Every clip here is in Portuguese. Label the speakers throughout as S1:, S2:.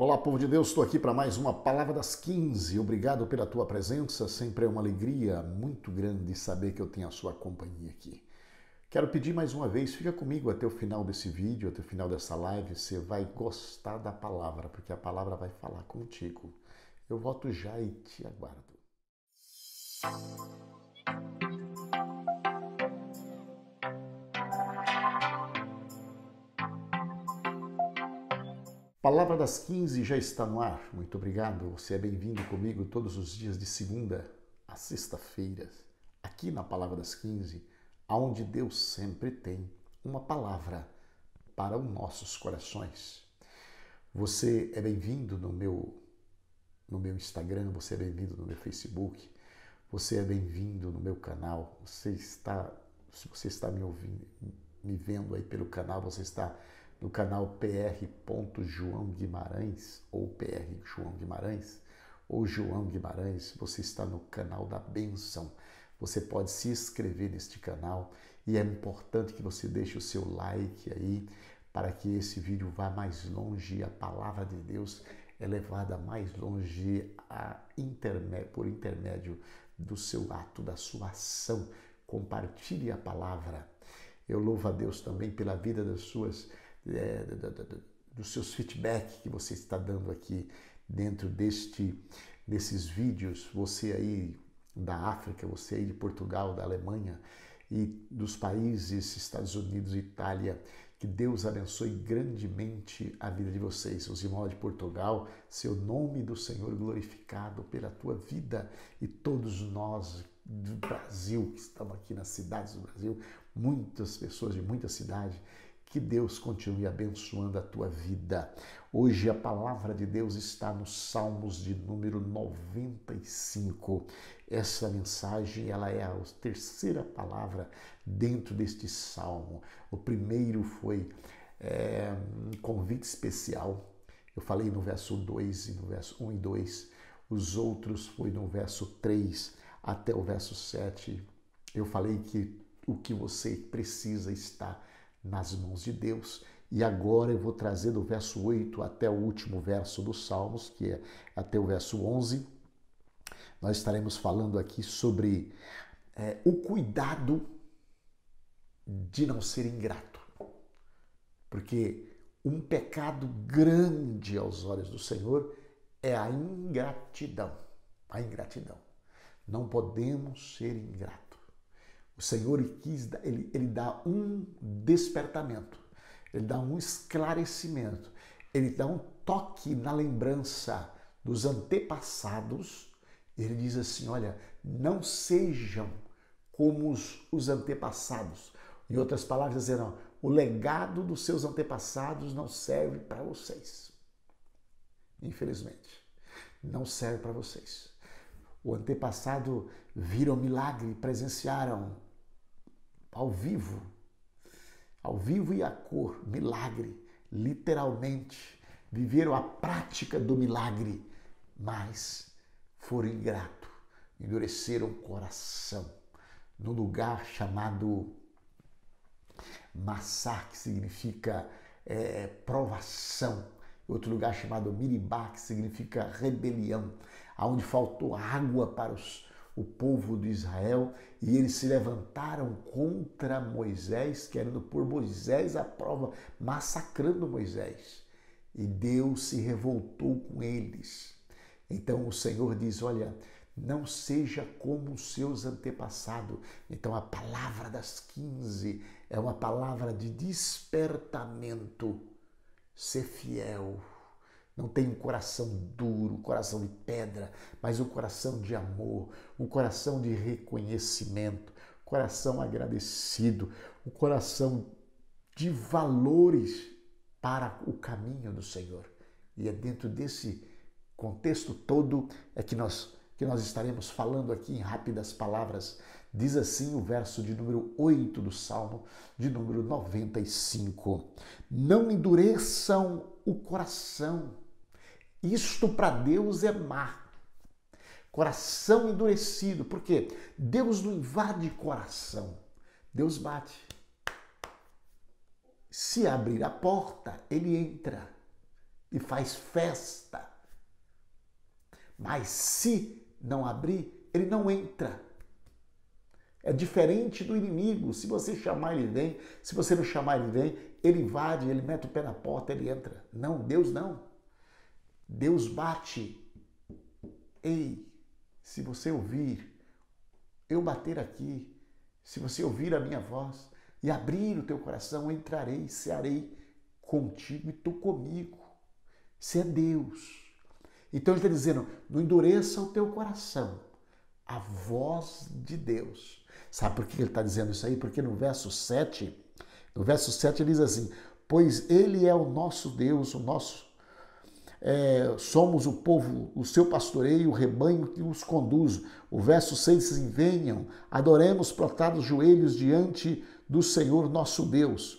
S1: Olá, povo de Deus, estou aqui para mais uma Palavra das 15. Obrigado pela tua presença, sempre é uma alegria muito grande saber que eu tenho a sua companhia aqui. Quero pedir mais uma vez, fica comigo até o final desse vídeo, até o final dessa live, você vai gostar da palavra, porque a palavra vai falar contigo. Eu volto já e te aguardo. Palavra das 15 já está no ar. Muito obrigado. Você é bem-vindo comigo todos os dias de segunda a sexta-feira, aqui na Palavra das 15, aonde Deus sempre tem uma palavra para os nossos corações. Você é bem-vindo no meu no meu Instagram, você é bem-vindo no meu Facebook, você é bem-vindo no meu canal. Você está se você está me ouvindo, me vendo aí pelo canal, você está no canal PR. João Guimarães ou PR João Guimarães ou João Guimarães, você está no canal da benção. Você pode se inscrever neste canal e é importante que você deixe o seu like aí para que esse vídeo vá mais longe, e a palavra de Deus é levada mais longe por intermédio do seu ato, da sua ação. Compartilhe a palavra. Eu louvo a Deus também pela vida das suas é, dos seus feedbacks que você está dando aqui dentro deste, desses vídeos, você aí da África, você aí de Portugal, da Alemanha e dos países Estados Unidos e Itália. Que Deus abençoe grandemente a vida de vocês. Os irmãos de Portugal, seu nome do Senhor glorificado pela tua vida e todos nós do Brasil, que estamos aqui nas cidades do Brasil, muitas pessoas de muitas cidades que Deus continue abençoando a tua vida. Hoje a palavra de Deus está nos Salmos de número 95. Essa mensagem, ela é a terceira palavra dentro deste salmo. O primeiro foi é, um convite especial. Eu falei no verso 2 e no verso 1 e 2. Os outros foi no verso 3 até o verso 7. Eu falei que o que você precisa está nas mãos de Deus. E agora eu vou trazer do verso 8 até o último verso dos Salmos, que é até o verso 11. Nós estaremos falando aqui sobre é, o cuidado de não ser ingrato. Porque um pecado grande aos olhos do Senhor é a ingratidão. A ingratidão. Não podemos ser ingratos. O Senhor quis, ele, ele dá um despertamento, ele dá um esclarecimento, ele dá um toque na lembrança dos antepassados. Ele diz assim: olha, não sejam como os, os antepassados. Em outras palavras, dizendo, assim, o legado dos seus antepassados não serve para vocês. Infelizmente, não serve para vocês. O antepassado viram milagre, presenciaram ao vivo, ao vivo e a cor, milagre, literalmente, viveram a prática do milagre, mas foram ingrato, endureceram o coração, no lugar chamado Massar, que significa é, provação, outro lugar chamado Miribá, que significa rebelião, aonde faltou água para os o povo de Israel e eles se levantaram contra Moisés, querendo pôr Moisés à prova, massacrando Moisés. E Deus se revoltou com eles. Então o Senhor diz: Olha, não seja como os seus antepassados. Então a palavra das quinze é uma palavra de despertamento. Ser fiel não tem um coração duro, um coração de pedra, mas um coração de amor, um coração de reconhecimento, um coração agradecido, um coração de valores para o caminho do Senhor. E é dentro desse contexto todo é que nós que nós estaremos falando aqui em rápidas palavras. Diz assim o verso de número 8 do Salmo, de número 95. Não endureçam o coração isto para Deus é mar. Coração endurecido, porque Deus não invade coração, Deus bate. Se abrir a porta, ele entra e faz festa. Mas se não abrir, ele não entra. É diferente do inimigo. Se você chamar, ele vem. Se você não chamar, ele vem. Ele invade, ele mete o pé na porta, ele entra. Não, Deus não. Deus bate. Ei, se você ouvir, eu bater aqui, se você ouvir a minha voz e abrir o teu coração, entrarei, cearei contigo e tu comigo. Se é Deus. Então ele está dizendo: não endureça o teu coração, a voz de Deus. Sabe por que ele está dizendo isso aí? Porque no verso 7, no verso 7 ele diz assim: Pois ele é o nosso Deus, o nosso é, somos o povo, o seu pastoreio, o rebanho que os conduz. O verso 6 assim, venham, adoremos prostrados joelhos diante do Senhor nosso Deus.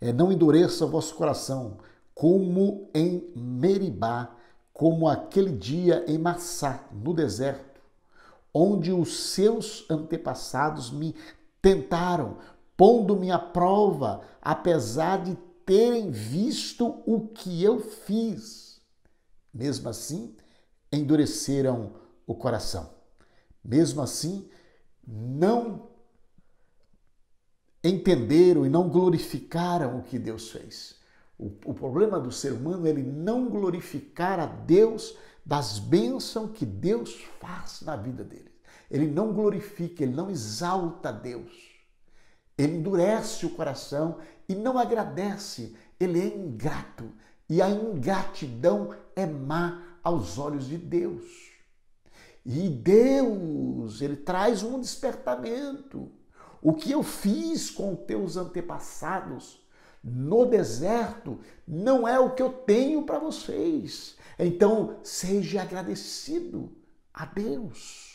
S1: É, não endureça vosso coração, como em Meribá, como aquele dia em Massá, no deserto, onde os seus antepassados me tentaram, pondo-me à prova, apesar de terem visto o que eu fiz. Mesmo assim, endureceram o coração. Mesmo assim, não entenderam e não glorificaram o que Deus fez. O, o problema do ser humano é ele não glorificar a Deus das bênçãos que Deus faz na vida dele. Ele não glorifica, ele não exalta Deus. Ele endurece o coração e não agradece, ele é ingrato. E a ingratidão é má aos olhos de Deus. E Deus, ele traz um despertamento. O que eu fiz com teus antepassados no deserto não é o que eu tenho para vocês. Então, seja agradecido a Deus.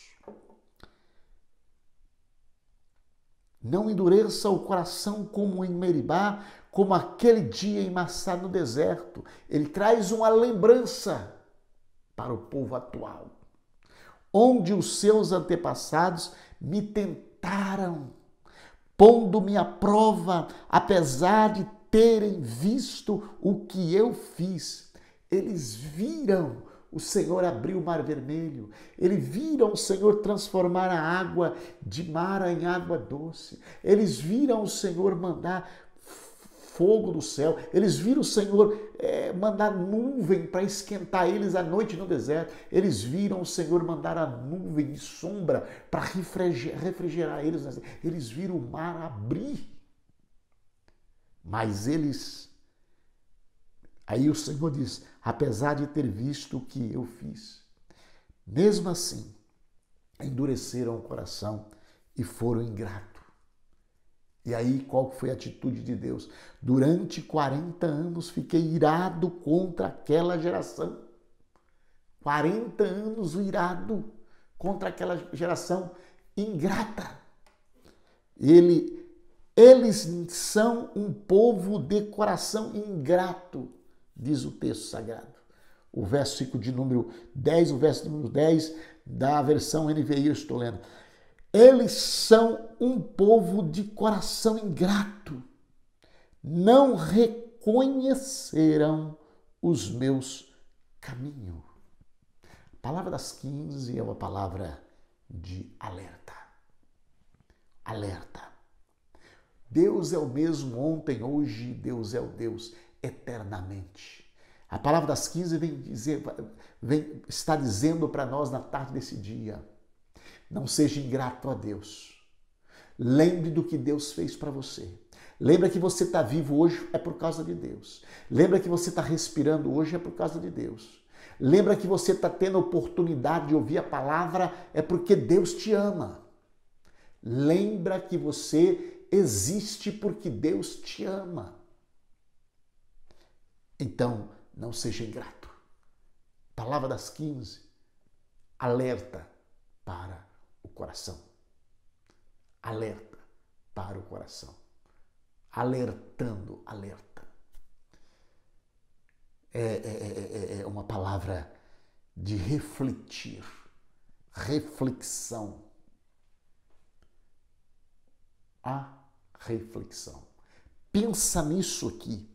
S1: Não endureça o coração como em Meribá, como aquele dia em Massá no deserto. Ele traz uma lembrança para o povo atual, onde os seus antepassados me tentaram, pondo-me à prova, apesar de terem visto o que eu fiz. Eles viram o Senhor abriu o mar vermelho. Eles viram o Senhor transformar a água de mar em água doce. Eles viram o Senhor mandar fogo do céu. Eles viram o Senhor é, mandar nuvem para esquentar eles à noite no deserto. Eles viram o Senhor mandar a nuvem e sombra para refrigerar eles. Eles viram o mar abrir. Mas eles Aí o Senhor diz: apesar de ter visto o que eu fiz, mesmo assim endureceram o coração e foram ingratos. E aí qual foi a atitude de Deus? Durante 40 anos fiquei irado contra aquela geração. 40 anos irado contra aquela geração ingrata. Ele eles são um povo de coração ingrato diz o texto sagrado. O versículo de número 10, o verso número 10 da versão NVI, eu estou lendo. Eles são um povo de coração ingrato. Não reconheceram os meus caminhos. A palavra das 15 é uma palavra de alerta. Alerta. Deus é o mesmo ontem, hoje, Deus é o Deus eternamente. A palavra das 15 vem dizer, vem, está dizendo para nós na tarde desse dia: não seja ingrato a Deus. Lembre do que Deus fez para você. Lembra que você está vivo hoje é por causa de Deus. Lembra que você está respirando hoje é por causa de Deus. Lembra que você está tendo a oportunidade de ouvir a palavra é porque Deus te ama. Lembra que você existe porque Deus te ama. Então, não seja ingrato. Palavra das 15, alerta para o coração. Alerta para o coração. Alertando, alerta. É, é, é uma palavra de refletir, reflexão. A reflexão. Pensa nisso aqui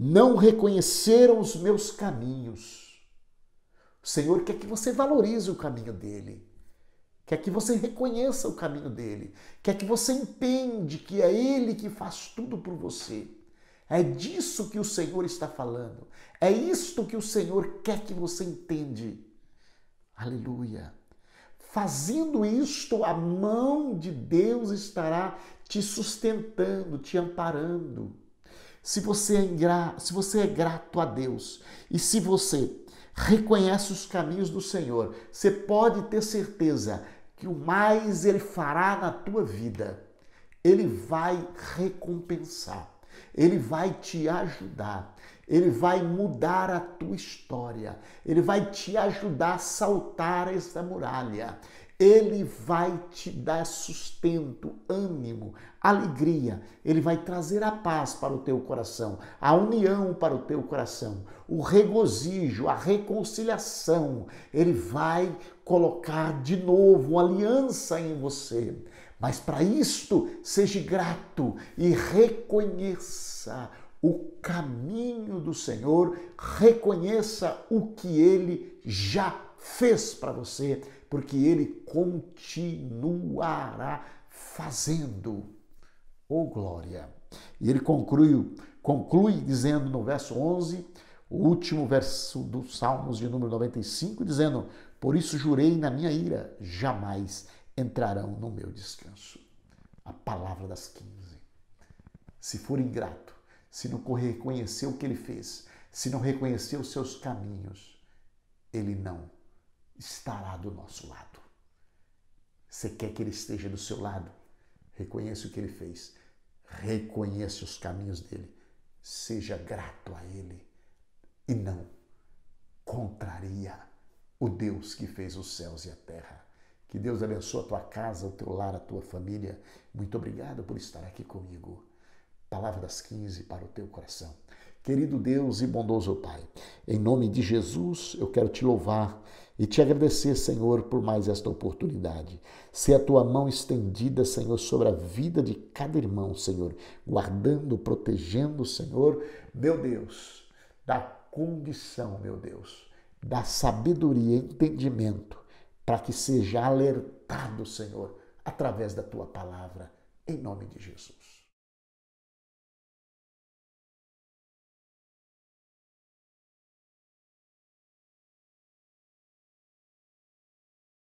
S1: não reconheceram os meus caminhos. O Senhor quer que você valorize o caminho dele, quer que você reconheça o caminho dele, quer que você entende que é ele que faz tudo por você. É disso que o Senhor está falando. É isto que o Senhor quer que você entende. Aleluia. Fazendo isto, a mão de Deus estará te sustentando, te amparando. Se você é, ingra... se você é grato a Deus e se você reconhece os caminhos do Senhor, você pode ter certeza que o mais Ele fará na tua vida. Ele vai recompensar, Ele vai te ajudar, ele vai mudar a tua história. Ele vai te ajudar a saltar essa muralha. Ele vai te dar sustento, ânimo, alegria. Ele vai trazer a paz para o teu coração, a união para o teu coração, o regozijo, a reconciliação. Ele vai colocar de novo uma aliança em você. Mas para isto, seja grato e reconheça o caminho do Senhor, reconheça o que ele já fez para você, porque ele continuará fazendo. Oh glória! E ele conclui, conclui dizendo no verso 11, o último verso do Salmos de número 95, dizendo: Por isso jurei na minha ira, jamais entrarão no meu descanso. A palavra das 15. Se for ingrato, se não reconhecer o que ele fez, se não reconhecer os seus caminhos, ele não estará do nosso lado. Você quer que ele esteja do seu lado? Reconheça o que ele fez, reconheça os caminhos dele, seja grato a ele e não contraria o Deus que fez os céus e a terra. Que Deus abençoe a tua casa, o teu lar, a tua família. Muito obrigado por estar aqui comigo. Palavra das 15 para o teu coração. Querido Deus e bondoso Pai, em nome de Jesus eu quero te louvar e te agradecer, Senhor, por mais esta oportunidade. Se a tua mão estendida, Senhor, sobre a vida de cada irmão, Senhor, guardando, protegendo, Senhor, meu Deus, da condição, meu Deus, da sabedoria e entendimento, para que seja alertado, Senhor, através da tua palavra, em nome de Jesus.